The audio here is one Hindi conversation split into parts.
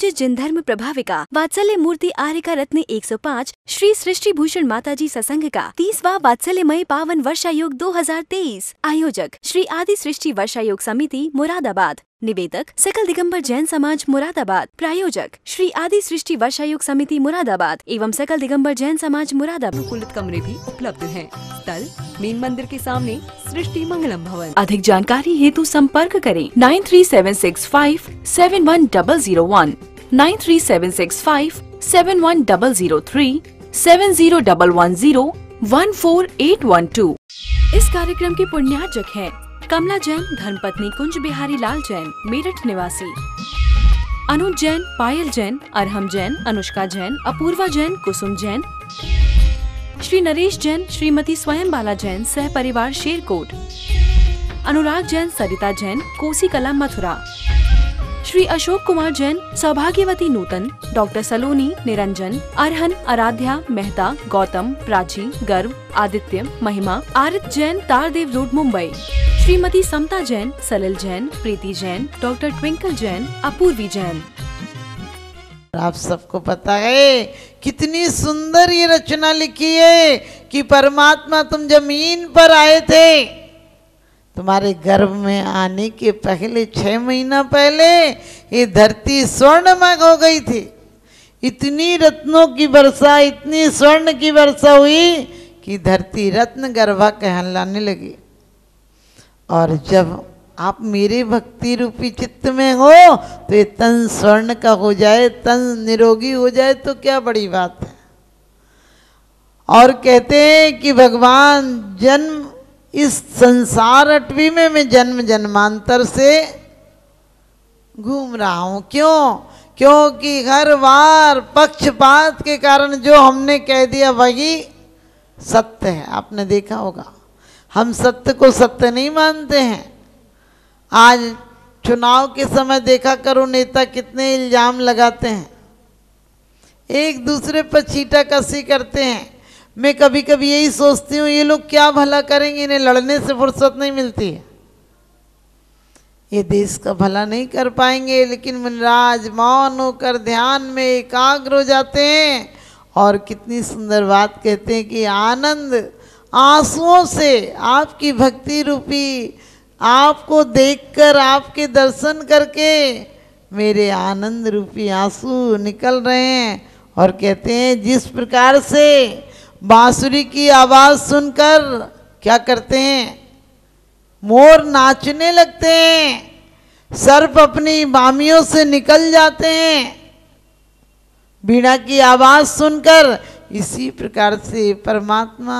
पूज्य जिन धर्म प्रभाविका वात्सल्य मूर्ति आर्यका रत्न 105 श्री सृष्टि भूषण माता जी ससंग का तीसवा वात्सल्यमय पावन वर्षा योग 2023 आयोजक श्री आदि सृष्टि वर्षा योग समिति मुरादाबाद निवेदक सकल दिगंबर जैन समाज मुरादाबाद प्रायोजक श्री आदि सृष्टि वर्षायोग समिति मुरादाबाद एवं सकल दिगंबर जैन समाज मुरादाबाद कमरे भी उपलब्ध हैं। स्थल मेन मंदिर के सामने सृष्टि मंगलम भवन अधिक जानकारी हेतु संपर्क करें nine three seven six five seven one double zero one nine three three seven seven seven six five one one one double double zero zero zero four eight one two इस कार्यक्रम के पुण्यार्जक है कमला जैन धर्मपत्नी कुंज बिहारी लाल जैन मेरठ निवासी अनुज जैन पायल जैन अरहम जैन अनुष्का जैन अपूर्वा जैन कुसुम जैन श्री नरेश जैन श्रीमती स्वयं बाला जैन सह परिवार शेरकोट अनुराग जैन सरिता जैन कोसी कला Mathura Shri Ashok Kumar Jain Saubhagyavati Nutan doctor Saloni Niranjan Arhan Aaradhya Mehta Gautam Prachi Garv Aditya Mahima Aarit Jain Tardeo road Mumbai Shrimati Samta Jain Salil Jain Preeti Jain doctor Twinkle Jain Apurvi Jain आप सबको पता है कितनी सुंदर ये रचना लिखी है कि परमात्मा तुम जमीन पर आए थे तुम्हारे गर्भ में आने के पहले छः महीना पहले ये धरती स्वर्णमय हो गई थी इतनी रत्नों की वर्षा इतनी स्वर्ण की वर्षा हुई कि धरती रत्न गर्भा कहलाने लगी और जब आप मेरे भक्ति रूपी चित्त में हो तो ये तन स्वर्ण का हो जाए तन निरोगी हो जाए तो क्या बड़ी बात है और कहते हैं कि भगवान जन्म इस संसार अटवी में मैं जन्म जन्मांतर से घूम रहा हूँ क्यों क्योंकि हर बार पक्षपात के कारण जो हमने कह दिया वही सत्य है आपने देखा होगा हम सत्य को सत्य नहीं मानते हैं आज चुनाव के समय देखा करो नेता कितने इल्ज़ाम लगाते हैं एक दूसरे पर छीटा कसी करते हैं मैं कभी कभी यही सोचती हूँ ये लोग क्या भला करेंगे इन्हें लड़ने से फुर्सत नहीं मिलती है ये देश का भला नहीं कर पाएंगे लेकिन मनराज मौन होकर ध्यान में एकाग्र हो जाते हैं और कितनी सुंदर बात कहते हैं कि आनंद आंसुओं से आपकी भक्ति रूपी आपको देखकर आपके दर्शन करके मेरे आनंद रूपी आंसू निकल रहे हैं और कहते हैं जिस प्रकार से बांसुरी की आवाज सुनकर क्या करते हैं मोर नाचने लगते हैं सर्प अपनी बामियों से निकल जाते हैं बीणा की आवाज सुनकर इसी प्रकार से परमात्मा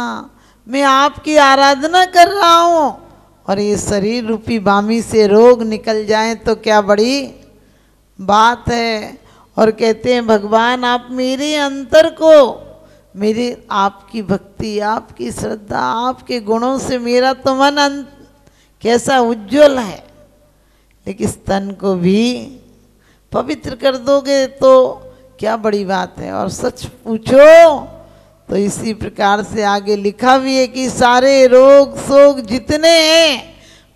मैं आपकी आराधना कर रहा हूँ और ये शरीर रूपी बामी से रोग निकल जाए तो क्या बड़ी बात है और कहते हैं भगवान आप मेरे अंतर को मेरी आपकी भक्ति आपकी श्रद्धा आपके गुणों से मेरा तो मन कैसा उज्जवल है लेकिन स्तन तन को भी पवित्र कर दोगे तो क्या बड़ी बात है और सच पूछो तो इसी प्रकार से आगे लिखा भी है कि सारे रोग शोक जितने हैं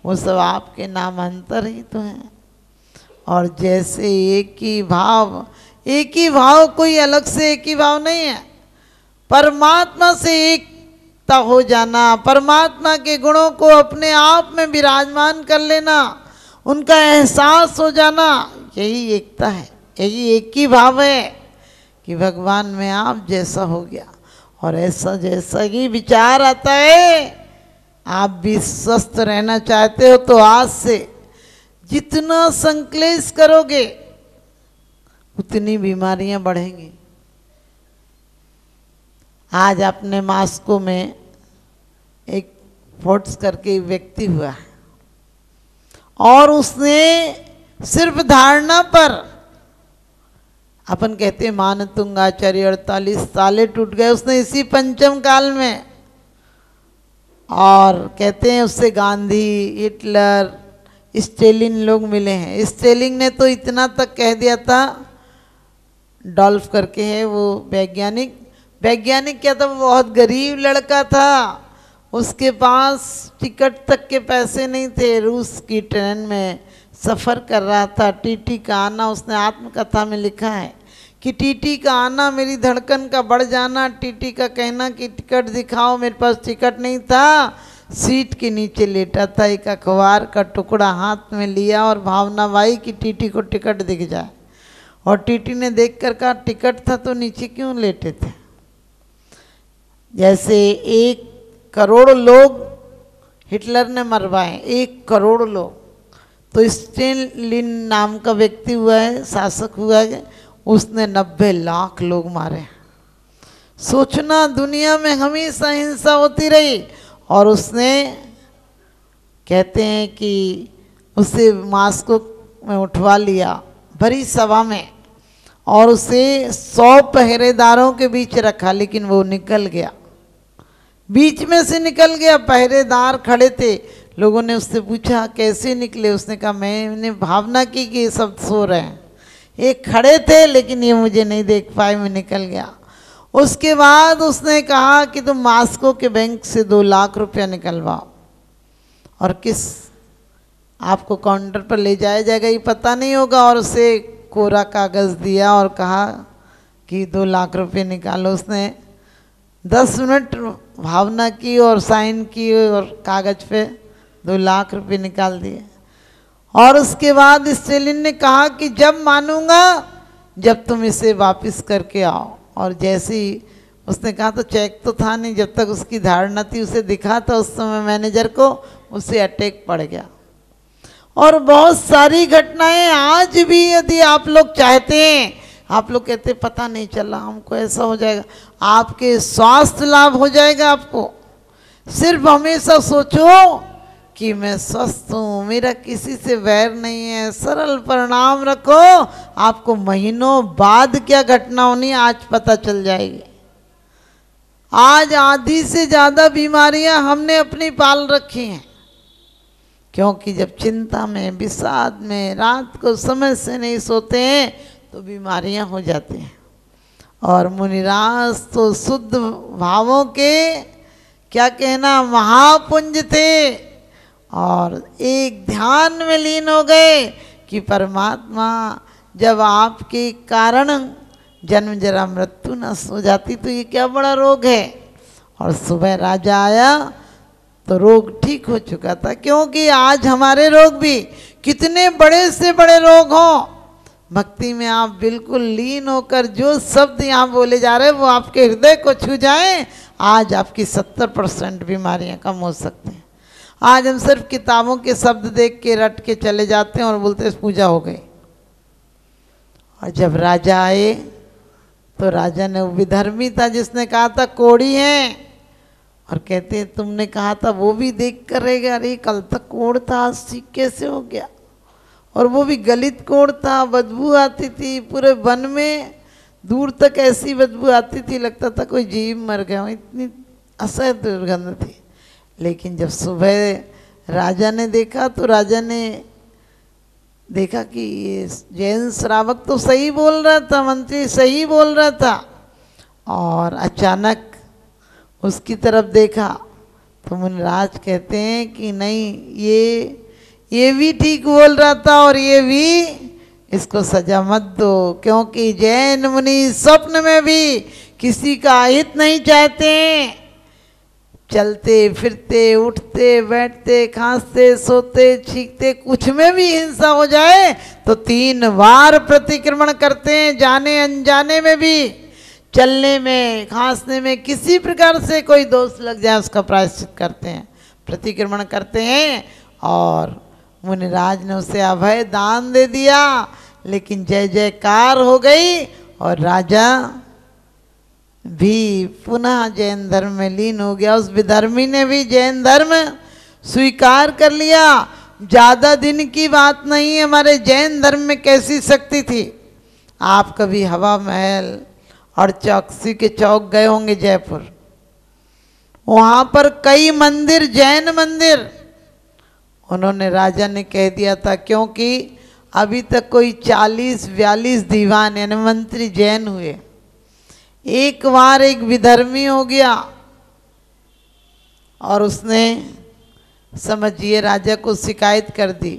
वो सब आपके नाम अंतर ही तो हैं और जैसे एक ही भाव एक ही भाव कोई अलग से एक ही भाव नहीं है परमात्मा से एकता हो जाना परमात्मा के गुणों को अपने आप में विराजमान कर लेना उनका एहसास हो जाना यही एकता है यही एक ही भाव है कि भगवान में आप जैसा हो गया और ऐसा जैसा ही विचार आता है आप भी स्वस्थ रहना चाहते हो तो आज से जितना संकलेश करोगे उतनी बीमारियां बढ़ेंगी आज अपने मास्को में एक फोर्ट्स करके व्यक्ति हुआ और उसने सिर्फ धारणा पर अपन कहते मान तुंगाचार्य अड़तालीस ताले टूट गए उसने इसी पंचम काल में और कहते हैं उससे गांधी हिटलर स्टेलिन लोग मिले हैं स्टेलिन ने तो इतना तक कह दिया था डॉल्फ करके है वो वैज्ञानिक वैज्ञानिक क्या था बहुत गरीब लड़का था उसके पास टिकट तक के पैसे नहीं थे रूस की ट्रेन में सफ़र कर रहा था टीटी का आना उसने आत्मकथा में लिखा है कि टीटी का आना मेरी धड़कन का बढ़ जाना टीटी का कहना कि टिकट दिखाओ मेरे पास टिकट नहीं था सीट के नीचे लेटा था एक अखबार का टुकड़ा हाथ में लिया और भावना भाई कि टीटी को टिकट दिख जाए और टीटी ने देखकर कहा टिकट था तो नीचे क्यों लेटे थे जैसे एक करोड़ लोग हिटलर ने मरवाए एक करोड़ लोग तो स्टेनलिन नाम का व्यक्ति हुआ है शासक हुआ है उसने नब्बे लाख लोग मारे सोचना दुनिया में हमेशा हिंसा होती रही और उसने कहते हैं कि उसे मास्को में उठवा लिया भरी सभा में और उसे सौ पहरेदारों के बीच रखा लेकिन वो निकल गया बीच में से निकल गया पहरेदार खड़े थे लोगों ने उससे पूछा कैसे निकले उसने कहा मैंने भावना की कि ये सब सो रहे हैं ये खड़े थे लेकिन ये मुझे नहीं देख पाए मैं निकल गया उसके बाद उसने कहा कि तुम मास्को के बैंक से दो लाख रुपया निकलवाओ और किस आपको काउंटर पर ले जाया जाएगा ये पता नहीं होगा और उसे कोरा कागज़ दिया और कहा कि दो लाख रुपये निकालो उसने दस मिनट भावना की और साइन की और कागज़ पे दो लाख रुपए निकाल दिए और उसके बाद स्टेलिन ने कहा कि जब मानूंगा जब तुम इसे वापस करके आओ और जैसे ही उसने कहा तो चेक तो था नहीं जब तक उसकी धारणा थी उसे दिखा था उस समय मैनेजर को उसे अटैक पड़ गया और बहुत सारी घटनाएं आज भी यदि आप लोग चाहते हैं आप लोग कहते पता नहीं चला हमको ऐसा हो जाएगा आपके स्वास्थ्य लाभ हो जाएगा आपको सिर्फ हमेशा सोचो कि मैं स्वस्थ हूँ मेरा किसी से वैर नहीं है सरल परिणाम रखो आपको महीनों बाद क्या घटना होनी आज पता चल जाएगी आज आधी से ज़्यादा बीमारियां हमने अपनी पाल रखी हैं क्योंकि जब चिंता में विषाद में रात को समय से नहीं सोते हैं तो बीमारियां हो जाती हैं और मुनिराज तो शुद्ध भावों के क्या कहना महापुंज थे और एक ध्यान में लीन हो गए कि परमात्मा जब आपके कारण जन्म जरा मृत्यु न सो जाती तो ये क्या बड़ा रोग है और सुबह राजा आया तो रोग ठीक हो चुका था क्योंकि आज हमारे रोग भी कितने बड़े से बड़े रोग हों भक्ति में आप बिल्कुल लीन होकर जो शब्द यहाँ बोले जा रहे हैं वो आपके हृदय को छू जाए आज आपकी सत्तर परसेंट बीमारियाँ कम हो सकती हैं आज हम सिर्फ किताबों के शब्द देख के रट के चले जाते हैं और बोलते हैं पूजा हो गई और जब राजा आए तो राजा ने वो विधर्मी था जिसने कहा था कोड़ी है और कहते हैं तुमने कहा था वो भी देख कर रहेगा अरे कल तक कोड़ था आज सीख कैसे हो गया और वो भी गलित कोण था बदबू आती थी पूरे वन में दूर तक ऐसी बदबू आती थी लगता था कोई जीव मर गया इतनी असह दुर्गंध थी लेकिन जब सुबह राजा ने देखा तो राजा ने देखा कि ये जैन श्रावक तो सही बोल रहा था मंत्री सही बोल रहा था और अचानक उसकी तरफ देखा तो मुनिराज कहते हैं कि नहीं ये ये भी ठीक बोल रहा था और ये भी इसको सजा मत दो क्योंकि जैन मुनि स्वप्न में भी किसी का हित नहीं चाहते चलते फिरते उठते बैठते खांसते सोते छींकते कुछ में भी हिंसा हो जाए तो तीन बार प्रतिक्रमण करते हैं जाने अनजाने में भी चलने में खांसने में किसी प्रकार से कोई दोष लग जाए उसका प्रायश्चित करते हैं प्रतिक्रमण करते हैं और मुनिराज ने उसे अभय दान दे दिया लेकिन जय जयकार हो गई और राजा भी पुनः जैन धर्म में लीन हो गया उस विधर्मी ने भी जैन धर्म स्वीकार कर लिया ज़्यादा दिन की बात नहीं है हमारे जैन धर्म में कैसी शक्ति थी आप कभी हवा महल और चौकसी के चौक गए होंगे जयपुर वहाँ पर कई मंदिर जैन मंदिर उन्होंने राजा ने कह दिया था क्योंकि अभी तक कोई चालीस बयालीस दीवान यानी मंत्री जैन हुए एक बार एक विधर्मी हो गया और उसने समझिए राजा को शिकायत कर दी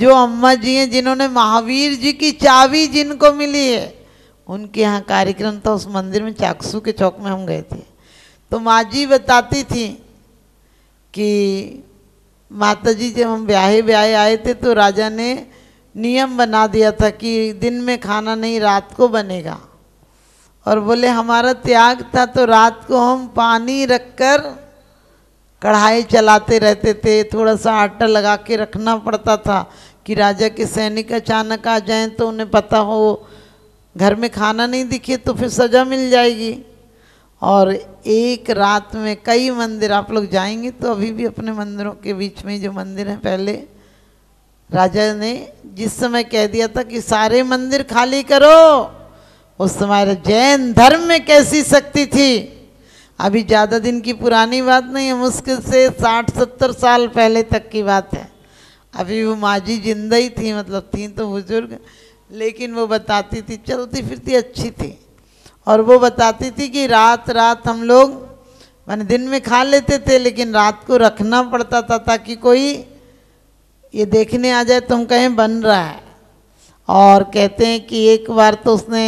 जो अम्मा जी हैं जिन्होंने महावीर जी की चाबी जिनको मिली है उनके यहाँ कार्यक्रम था उस मंदिर में चाकसू के चौक में हम गए थे तो माँ जी बताती थी कि माता जी जब हम ब्याहे ब्याहे आए थे तो राजा ने नियम बना दिया था कि दिन में खाना नहीं रात को बनेगा और बोले हमारा त्याग था तो रात को हम पानी रखकर कढ़ाई चलाते रहते थे थोड़ा सा आटा लगा के रखना पड़ता था कि राजा के सैनिक अचानक आ जाएं तो उन्हें पता हो घर में खाना नहीं दिखे तो फिर सज़ा मिल जाएगी और एक रात में कई मंदिर आप लोग जाएंगे तो अभी भी अपने मंदिरों के बीच में जो मंदिर हैं पहले राजा ने जिस समय कह दिया था कि सारे मंदिर खाली करो उस समय जैन धर्म में कैसी शक्ति थी अभी ज़्यादा दिन की पुरानी बात नहीं है मुश्किल से साठ सत्तर साल पहले तक की बात है अभी वो माँ जी जिंदा ही थी मतलब थी तो बुजुर्ग लेकिन वो बताती थी चलती फिरती अच्छी थी और वो बताती थी कि रात रात हम लोग मैंने दिन में खा लेते थे लेकिन रात को रखना पड़ता था ताकि कोई ये देखने आ जाए तो हम कहें बन रहा है और कहते हैं कि एक बार तो उसने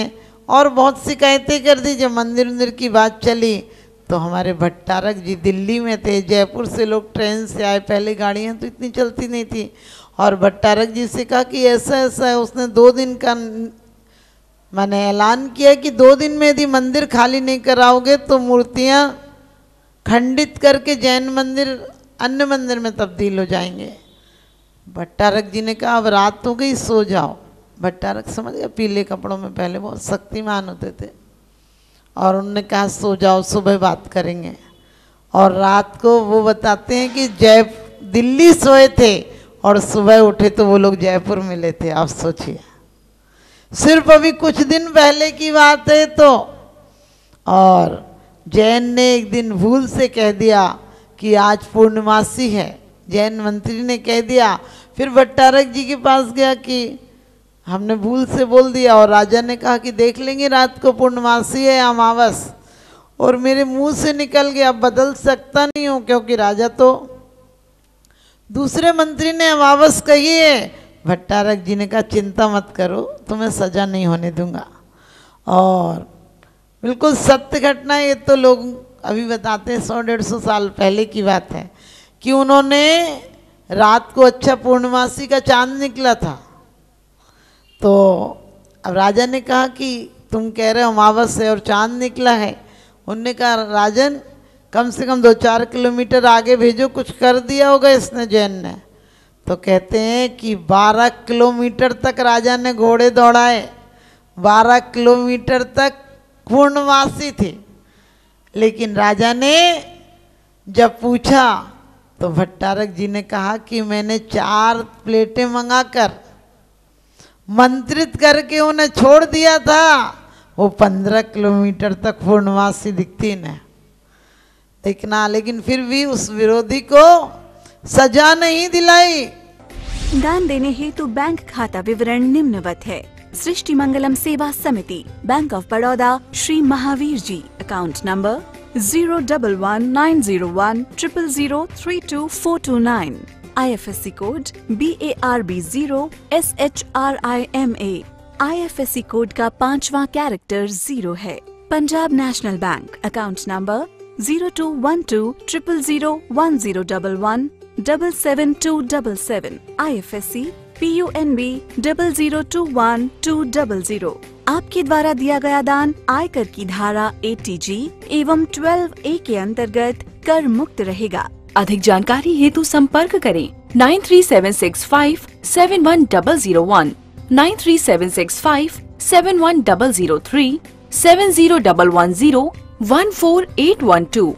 और बहुत शिकायतें कर दी जब मंदिर उंदिर की बात चली तो हमारे भट्टारक जी दिल्ली में थे जयपुर से लोग ट्रेन से आए पहले गाड़ियाँ तो इतनी चलती नहीं थी और भट्टारक जी से कहा कि ऐसा ऐसा है उसने दो दिन का मैंने ऐलान किया कि दो दिन में यदि मंदिर खाली नहीं कराओगे तो मूर्तियाँ खंडित करके जैन मंदिर अन्य मंदिर में तब्दील हो जाएंगे भट्टारक जी ने कहा अब रात हो गई सो जाओ भट्टारक समझ गया पीले कपड़ों में पहले बहुत शक्तिमान होते थे और उनने कहा सो जाओ सुबह बात करेंगे और रात को वो बताते हैं कि जय दिल्ली सोए थे और सुबह उठे तो वो लोग जयपुर मिले थे आप सोचिए सिर्फ अभी कुछ दिन पहले की बात है तो और जैन ने एक दिन भूल से कह दिया कि आज पूर्णमासी है जैन मंत्री ने कह दिया फिर भट्टारक जी के पास गया कि हमने भूल से बोल दिया और राजा ने कहा कि देख लेंगे रात को पूर्णमासी है अमावस और मेरे मुंह से निकल गया बदल सकता नहीं हूँ क्योंकि राजा तो दूसरे मंत्री ने अमावस कही है भट्टारक जी ने कहा चिंता मत करो तुम्हें सजा नहीं होने दूंगा और बिल्कुल सत्य घटना ये तो लोग अभी बताते हैं सौ डेढ़ सौ साल पहले की बात है कि उन्होंने रात को अच्छा पूर्णमासी का चांद निकला था तो अब राजा ने कहा कि तुम कह रहे हो अमावस है और चांद निकला है उनने कहा राजन कम से कम दो चार किलोमीटर आगे भेजो कुछ कर दिया होगा इसने जैन ने तो कहते हैं कि 12 किलोमीटर तक राजा ने घोड़े दौड़ाए 12 किलोमीटर तक पूर्णवासी थे लेकिन राजा ने जब पूछा तो भट्टारक जी ने कहा कि मैंने चार प्लेटें मंगाकर मंत्रित करके उन्हें छोड़ दिया था वो पंद्रह किलोमीटर तक पूर्णवासी दिखती न दिखना लेकिन फिर भी उस विरोधी को सजा नहीं दिलाई दान देने हेतु बैंक खाता विवरण निम्नवत है सृष्टि Mangalam Seva Samiti bank of Baroda Shri Mahavir ji account number zero double one nine zero one triple zero three two four two nine I F S C code B A R B zero S H R I M A I F S C code का पांचवा कैरेक्टर जीरो है Punjab national bank account number zero two one two triple zero one zero double one double seven two double seven I F S C P U N B double zero two one two double zero आपके द्वारा दिया गया दान आयकर की धारा एटी जी एवं ट्वेल्व ए के अंतर्गत कर मुक्त रहेगा अधिक जानकारी हेतु संपर्क करें nine three seven six five seven one double zero one nine three seven six five seven one double zero three seven zero double one zero one four eight one two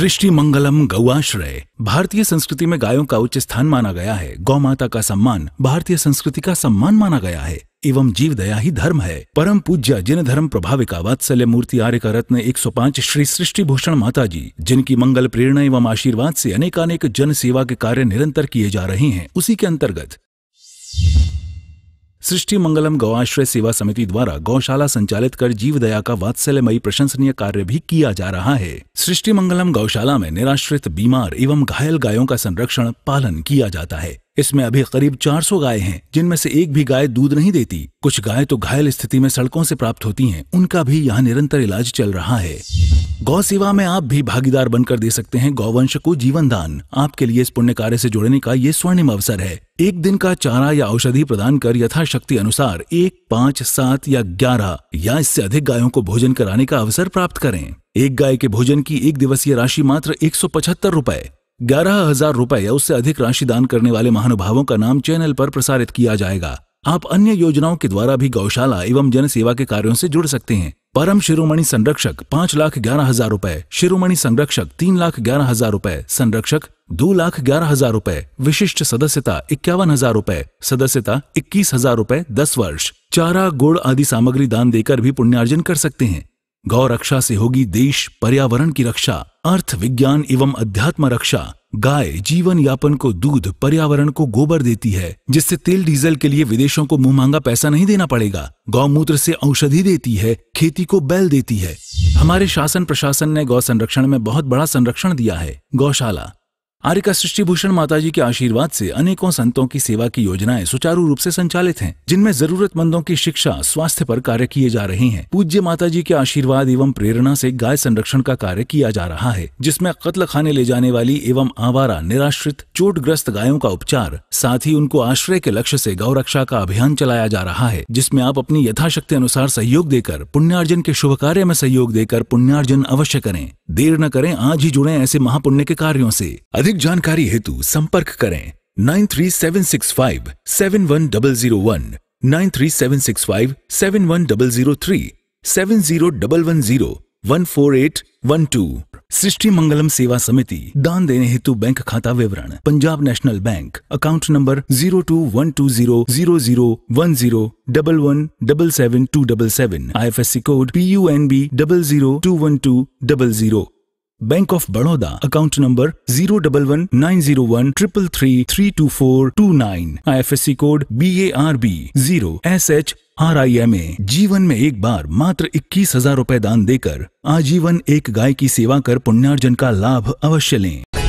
Srishti Mangalam Gauashray भारतीय संस्कृति में गायों का उच्च स्थान माना गया है गौ माता का सम्मान भारतीय संस्कृति का सम्मान माना गया है एवं जीव दया ही धर्म है परम पूज्य जिन धर्म प्रभाविका वात्सल्य मूर्ति आर्य का रत्न पांच श्री सृष्टि भूषण माता जी जिनकी मंगल प्रेरणा एवं आशीर्वाद से अनेकानेक जन सेवा के कार्य निरंतर किए जा रहे हैं उसी के अंतर्गत सृष्टि मंगलम गौआश्रय सेवा समिति द्वारा गौशाला संचालित कर जीवदया का वात्सल्यमयी प्रशंसनीय कार्य भी किया जा रहा है सृष्टि मंगलम गौशाला में निराश्रित बीमार एवं घायल गायों का संरक्षण पालन किया जाता है इसमें अभी करीब 400 गाय हैं जिनमें से एक भी गाय दूध नहीं देती कुछ गाय तो घायल स्थिति में सड़कों से प्राप्त होती हैं उनका भी यहाँ निरंतर इलाज चल रहा है गौ सेवा में आप भी भागीदार बनकर दे सकते हैं गौवंश को जीवन दान आपके लिए इस पुण्य कार्य से जुड़ने का ये स्वर्णिम अवसर है एक दिन का चारा या औषधि प्रदान कर यथाशक्ति अनुसार एक पाँच सात या ग्यारह या इससे अधिक गायों को भोजन कराने का अवसर प्राप्त करें एक गाय के भोजन की एक दिवसीय राशि मात्र एक सौ पचहत्तर रूपए ग्यारह हजार रुपए या उससे अधिक राशि दान करने वाले महानुभावों का नाम चैनल पर प्रसारित किया जाएगा आप अन्य योजनाओं के द्वारा भी गौशाला एवं जन सेवा के कार्यों से जुड़ सकते हैं परम शिरोमणि संरक्षक पाँच लाख ग्यारह हजार रूपए शिरोमणि संरक्षक तीन लाख ग्यारह हजार रूपए संरक्षक दो लाख ग्यारह हजार रूपए विशिष्ट सदस्यता इक्यावन हजार रूपए सदस्यता इक्कीस हजार रूपए दस वर्ष चारा गुड़ आदि सामग्री दान देकर भी पुण्यार्जन कर सकते हैं गौ रक्षा से होगी देश पर्यावरण की रक्षा अर्थ विज्ञान एवं अध्यात्म रक्षा गाय जीवन यापन को दूध पर्यावरण को गोबर देती है जिससे तेल डीजल के लिए विदेशों को मुंह मांगा पैसा नहीं देना पड़ेगा गौमूत्र से औषधि देती है खेती को बैल देती है हमारे शासन प्रशासन ने गौ संरक्षण में बहुत बड़ा संरक्षण दिया है गौशाला सृष्टि सृष्टिभूषण माता के आशीर्वाद से अनेकों संतों की सेवा की योजनाएं सुचारू रूप से संचालित हैं जिनमें जरूरतमंदों की शिक्षा स्वास्थ्य पर कार्य किए जा रहे हैं पूज्य माता के आशीर्वाद एवं प्रेरणा से गाय संरक्षण का कार्य किया जा रहा है जिसमें कत्ल खाने ले जाने वाली एवं आवारा निराश्रित चोटग्रस्त गायों का उपचार साथ ही उनको आश्रय के लक्ष्य गौ गौरक्षा का अभियान चलाया जा रहा है जिसमे आप अपनी यथाशक्ति अनुसार सहयोग देकर पुण्यार्जन के शुभ कार्य में सहयोग देकर पुण्यार्जन अवश्य करें देर न करें आज ही जुड़े ऐसे महापुण्य के कार्यो ऐसी अधिक जानकारी हेतु संपर्क करें nine three seven six five seven one double zero one nine three seven six five seven one double zero three seven zero double one zero one four eight one two Srishti Mangalam Seva Samiti दान देने हेतु बैंक खाता विवरण Punjab national bank account number zero two one two zero zero zero one zero double one double seven two double seven I F S C code P U N B double zero two one two double zero bank of Baroda account number zero double one nine zero one triple three three two four two nine I F S C code B A R B zero S H R I M A जीवन में एक बार मात्र इक्कीस हजार रूपए दान देकर आजीवन एक गाय की सेवा कर पुण्यार्जन का लाभ अवश्य लें